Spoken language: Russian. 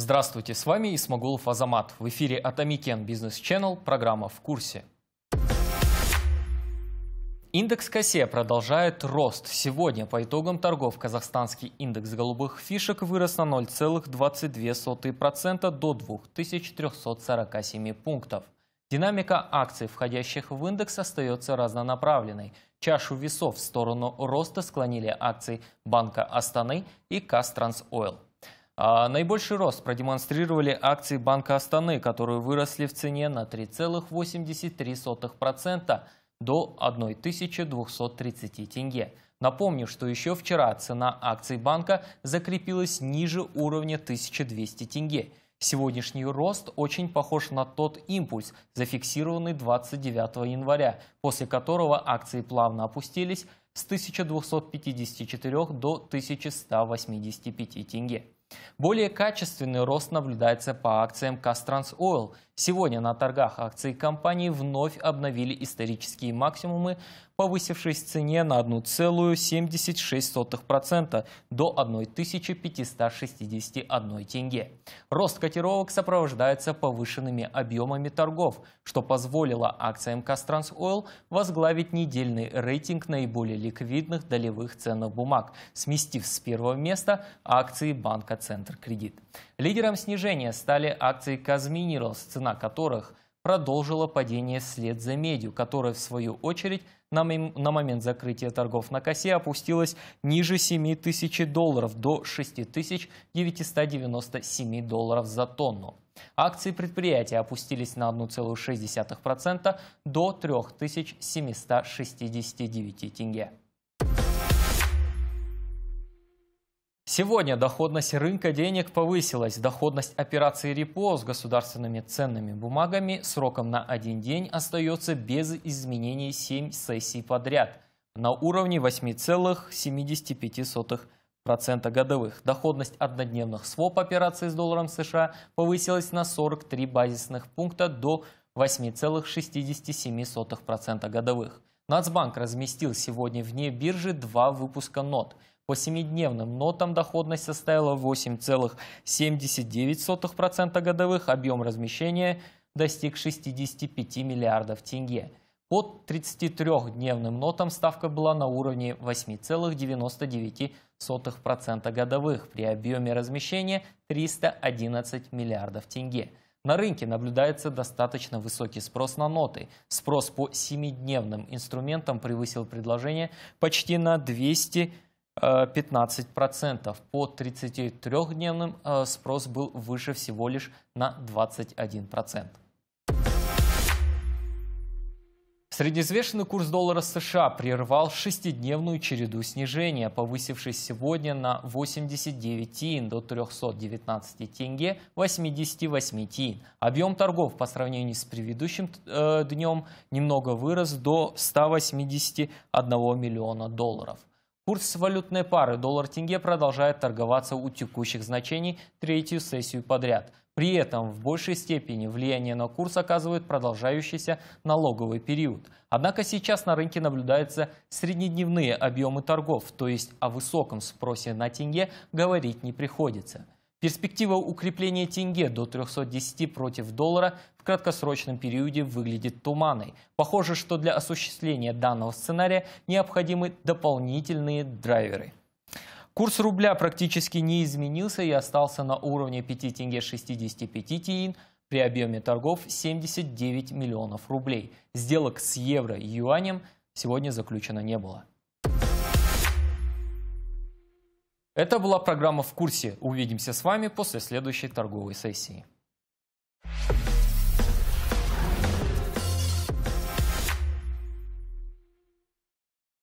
Здравствуйте, с вами Исмагулов Азамат. В эфире Атамикен Бизнес Channel, программа «В курсе». Индекс Косе продолжает рост. Сегодня по итогам торгов казахстанский индекс голубых фишек вырос на 0,22% до 2347 пунктов. Динамика акций, входящих в индекс, остается разнонаправленной. Чашу весов в сторону роста склонили акции Банка Астаны и Кастранс Ойл. А наибольший рост продемонстрировали акции Банка Астаны, которые выросли в цене на 3,83% до 1230 тенге. Напомню, что еще вчера цена акций банка закрепилась ниже уровня 1200 тенге. Сегодняшний рост очень похож на тот импульс, зафиксированный 29 января, после которого акции плавно опустились с 1254 до 1185 тенге. Более качественный рост наблюдается по акциям Кастрансойл. Сегодня на торгах акции компании вновь обновили исторические максимумы повысившись в цене на 1,76% до 1561 тенге. Рост котировок сопровождается повышенными объемами торгов, что позволило акциям Кастранс Ойл возглавить недельный рейтинг наиболее ликвидных долевых ценных бумаг, сместив с первого места акции банка Центр Кредит. Лидером снижения стали акции Казминералс, цена которых – продолжила падение вслед за медью, которая, в свою очередь, на, на момент закрытия торгов на косе опустилась ниже 7 тысяч долларов до 6997 долларов за тонну. Акции предприятия опустились на 1,6% до 3769 тенге. Сегодня доходность рынка денег повысилась. Доходность операции репо с государственными ценными бумагами сроком на один день остается без изменений 7 сессий подряд на уровне 8,75%. годовых. Доходность однодневных своп операций с долларом США повысилась на 43 базисных пункта до 8,67% годовых. Нацбанк разместил сегодня вне биржи два выпуска нот. По семидневным нотам доходность составила 8,79% годовых, объем размещения достиг 65 миллиардов тенге. Под 33-дневным нотам ставка была на уровне 8,99% годовых при объеме размещения 311 миллиардов тенге. На рынке наблюдается достаточно высокий спрос на ноты. Спрос по 7-дневным инструментам превысил предложение почти на 200 15%. Э, по 33-дневным э, спрос был выше всего лишь на 21%. Среднеизвешенный курс доллара США прервал шестидневную череду снижения, повысившись сегодня на 89 тин до 319 тенге 88 тин. Объем торгов по сравнению с предыдущим э, днем немного вырос до 181 миллиона долларов. Курс валютной пары доллар-тенге продолжает торговаться у текущих значений третью сессию подряд. При этом в большей степени влияние на курс оказывает продолжающийся налоговый период. Однако сейчас на рынке наблюдаются среднедневные объемы торгов, то есть о высоком спросе на тенге говорить не приходится. Перспектива укрепления тенге до 310 против доллара в краткосрочном периоде выглядит туманной. Похоже, что для осуществления данного сценария необходимы дополнительные драйверы. Курс рубля практически не изменился и остался на уровне 5 тенге 65 тиин при объеме торгов 79 миллионов рублей. Сделок с евро и юанем сегодня заключено не было. Это была программа «В курсе». Увидимся с вами после следующей торговой сессии.